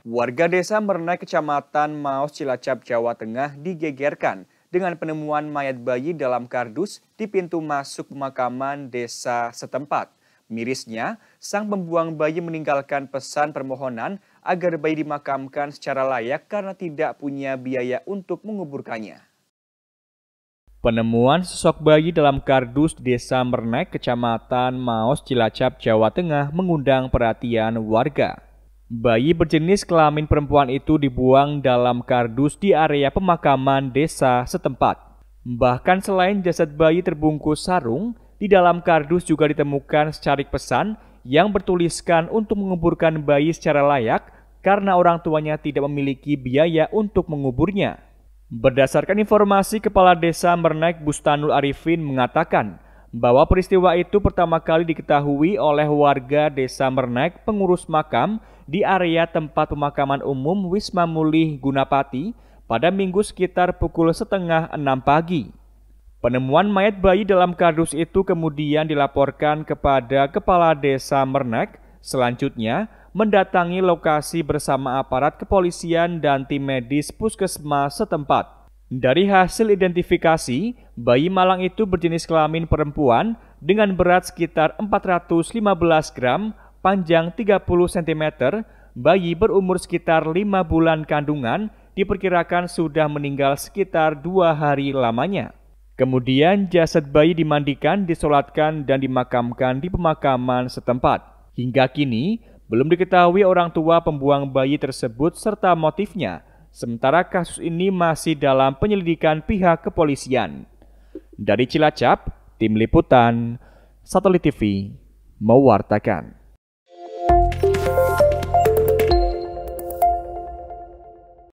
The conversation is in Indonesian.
Warga desa Merenai kecamatan Maos Cilacap, Jawa Tengah digegerkan dengan penemuan mayat bayi dalam kardus di pintu masuk pemakaman desa setempat. Mirisnya, sang pembuang bayi meninggalkan pesan permohonan agar bayi dimakamkan secara layak karena tidak punya biaya untuk menguburkannya. Penemuan sosok bayi dalam kardus desa Mernek, kecamatan Maos, Cilacap, Jawa Tengah mengundang perhatian warga. Bayi berjenis kelamin perempuan itu dibuang dalam kardus di area pemakaman desa setempat. Bahkan selain jasad bayi terbungkus sarung, di dalam kardus juga ditemukan secarik pesan yang bertuliskan untuk menguburkan bayi secara layak karena orang tuanya tidak memiliki biaya untuk menguburnya. Berdasarkan informasi Kepala Desa Mernaik Bustanul Arifin mengatakan, bahwa peristiwa itu pertama kali diketahui oleh warga Desa Mernek, pengurus makam di area tempat pemakaman umum Wisma Mulih Gunapati pada minggu sekitar pukul setengah enam pagi. Penemuan mayat bayi dalam kardus itu kemudian dilaporkan kepada Kepala Desa Mernek, selanjutnya mendatangi lokasi bersama aparat kepolisian dan tim medis puskesmas setempat. Dari hasil identifikasi, Bayi malang itu berjenis kelamin perempuan dengan berat sekitar 415 gram, panjang 30 cm, bayi berumur sekitar 5 bulan kandungan diperkirakan sudah meninggal sekitar dua hari lamanya. Kemudian jasad bayi dimandikan, disolatkan, dan dimakamkan di pemakaman setempat. Hingga kini, belum diketahui orang tua pembuang bayi tersebut serta motifnya, sementara kasus ini masih dalam penyelidikan pihak kepolisian. Dari Cilacap, Tim Liputan, Satelit TV, mewartakan.